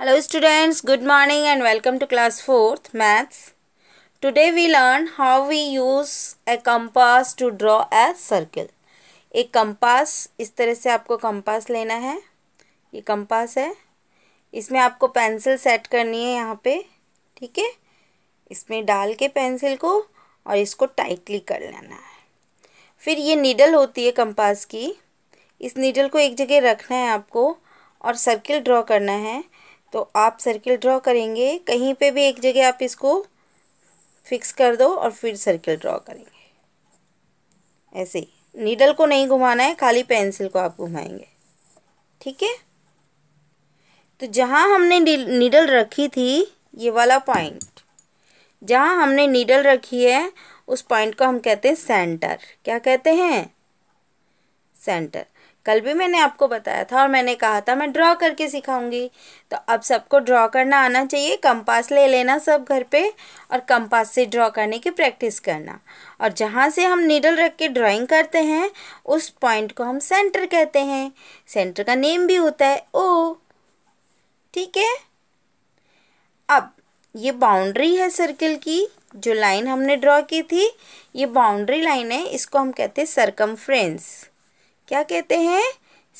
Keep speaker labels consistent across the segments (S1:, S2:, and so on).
S1: Hello students, good morning and welcome to class 4th maths. Today we learn how we use a compass to draw a circle. एक compass इस तरह से आपको compass लेना है ये कंपास है इसमें आपको पेंसिल सेट करनी है यहाँ पे ठीक है इसमें डाल के पेंसिल को और इसको टाइटली कर लेना है फिर ये नीडल होती है कंपास की इस नीडल को एक जगह रखना है आपको और सर्किल ड्रॉ करना है तो आप सर्किल ड्रॉ करेंगे कहीं पे भी एक जगह आप इसको फिक्स कर दो और फिर सर्किल ड्रॉ करेंगे ऐसे ही नीडल को नहीं घुमाना है खाली पेंसिल को आप घुमाएंगे ठीक है तो जहाँ हमने नीडल रखी थी ये वाला पॉइंट जहाँ हमने नीडल रखी है उस पॉइंट को हम कहते हैं सेंटर क्या कहते हैं सेंटर कल भी मैंने आपको बताया था और मैंने कहा था मैं ड्रॉ करके सिखाऊंगी तो अब सबको ड्रॉ करना आना चाहिए कंपास ले लेना सब घर पे और कंपास से ड्रॉ करने की प्रैक्टिस करना और जहाँ से हम नीडल रख के ड्राइंग करते हैं उस पॉइंट को हम सेंटर कहते हैं सेंटर का नेम भी होता है ओ ठीक है अब ये बाउंड्री है सर्कल की जो लाइन हमने ड्रॉ की थी ये बाउंड्री लाइन है इसको हम कहते हैं सरकम क्या कहते हैं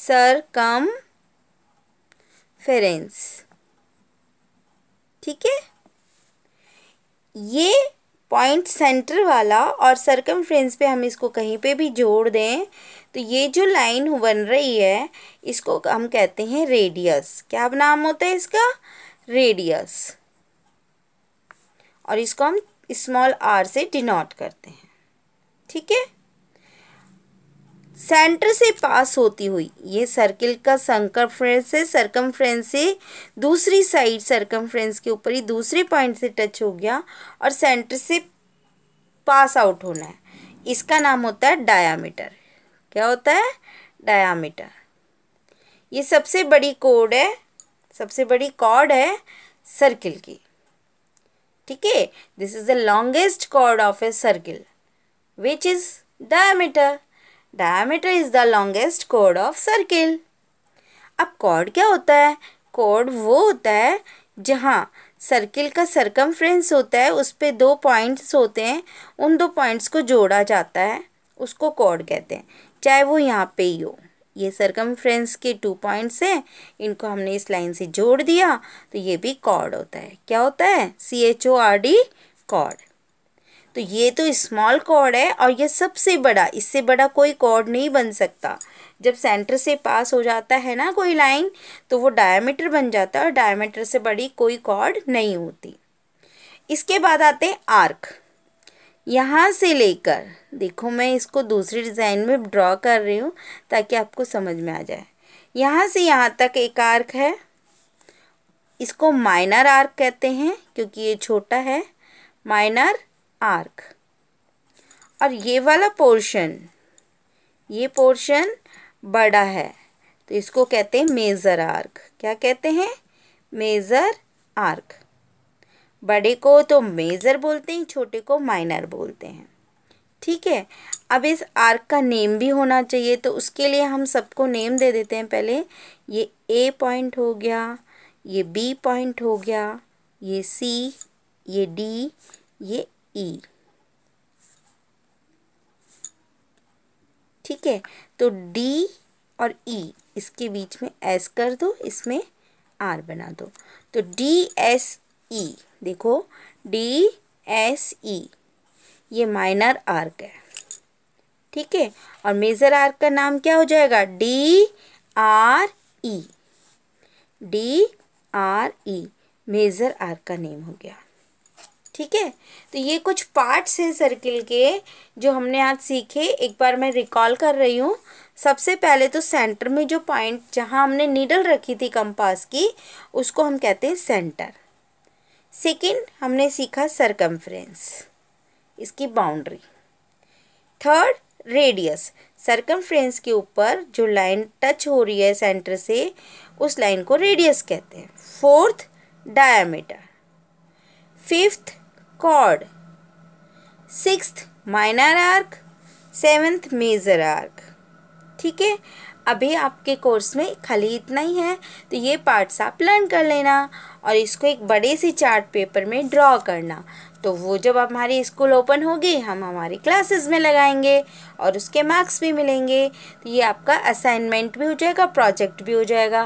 S1: सरकम फेरेंस ठीक है ये पॉइंट सेंटर वाला और सरकम फ्रेंस पे हम इसको कहीं पे भी जोड़ दें तो ये जो लाइन बन रही है इसको हम कहते हैं रेडियस क्या नाम होता है इसका रेडियस और इसको हम स्मॉल आर से डिनोट करते हैं ठीक है सेंटर से पास होती हुई ये सर्किल का सर्कम फ्रेंस है सर्कम फ्रेंस से दूसरी साइड सर्कम फ्रेंस के ऊपर ही दूसरे पॉइंट से टच हो गया और सेंटर से पास आउट होना है इसका नाम होता है डायामीटर क्या होता है डायामीटर ये सबसे बड़ी कोड है सबसे बड़ी कॉर्ड है सर्किल की ठीक है this is the longest chord of a circle which is diameter diameter is the longest कोड ऑफ सर्किल अब कॉर्ड क्या होता है कॉर्ड वो होता है जहाँ सर्किल का सरकम होता है उस पर दो पॉइंट्स होते हैं उन दो पॉइंट्स को जोड़ा जाता है उसको कॉर्ड कहते हैं चाहे वो यहाँ पे ही हो ये सरकम के टू पॉइंट्स हैं इनको हमने इस लाइन से जोड़ दिया तो ये भी कॉर्ड होता है क्या होता है C H O R D chord तो ये तो स्मॉल कॉर्ड है और ये सबसे बड़ा इससे बड़ा कोई कॉर्ड नहीं बन सकता जब सेंटर से पास हो जाता है ना कोई लाइन तो वो डायमीटर बन जाता है और डायमीटर से बड़ी कोई कॉर्ड नहीं होती इसके बाद आते हैं आर्क यहाँ से लेकर देखो मैं इसको दूसरी डिज़ाइन में ड्रॉ कर रही हूँ ताकि आपको समझ में आ जाए यहाँ से यहाँ तक एक आर्क है इसको माइनर आर्क कहते हैं क्योंकि ये छोटा है माइनर आर्क और ये वाला पोर्शन ये पोर्शन बड़ा है तो इसको कहते हैं मेज़र आर्क क्या कहते हैं मेज़र आर्क बड़े को तो मेज़र बोलते हैं छोटे को माइनर बोलते हैं ठीक है अब इस आर्क का नेम भी होना चाहिए तो उसके लिए हम सबको नेम दे देते हैं पहले ये ए पॉइंट हो गया ये बी पॉइंट हो गया ये सी ये डी ये ई e। ठीक है तो डी और ई e, इसके बीच में एस कर दो इसमें आर बना दो तो डी एस ई देखो डी एस ई ये माइनर आर्क है ठीक है और मेजर आर्क का नाम क्या हो जाएगा D R E D R E major arc का नेम हो गया ठीक है तो ये कुछ पार्ट्स हैं सर्किल के जो हमने आज सीखे एक बार मैं रिकॉल कर रही हूँ सबसे पहले तो सेंटर में जो पॉइंट जहाँ हमने नीडल रखी थी कंपास की उसको हम कहते हैं सेंटर सेकंड हमने सीखा सरकमफ्रेंस इसकी बाउंड्री थर्ड रेडियस सरकमफ्रेंस के ऊपर जो लाइन टच हो रही है सेंटर से उस लाइन को रेडियस कहते हैं fourth diameter fifth chord. Sixth minor arc seventh major arc ठीक है अभी आपके कोर्स में खाली इतना ही है तो ये पार्ट्स आप लर्न कर लेना और इसको एक बड़े से चार्ट पेपर में ड्रॉ करना तो वो जब हमारी स्कूल ओपन होगी हम हमारी क्लासेस में लगाएंगे और उसके मार्क्स भी मिलेंगे तो ये आपका असाइनमेंट भी हो जाएगा प्रोजेक्ट भी हो जाएगा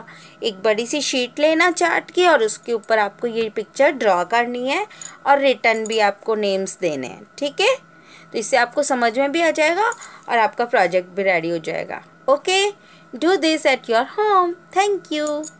S1: एक बड़ी सी शीट लेना चार्ट की और उसके ऊपर आपको ये पिक्चर ड्रॉ करनी है और रिटर्न भी आपको नेम्स देने हैं ठीक है तो इससे आपको समझ में भी आ जाएगा और आपका प्रोजेक्ट भी रेडी हो जाएगा okay do this at your home thank you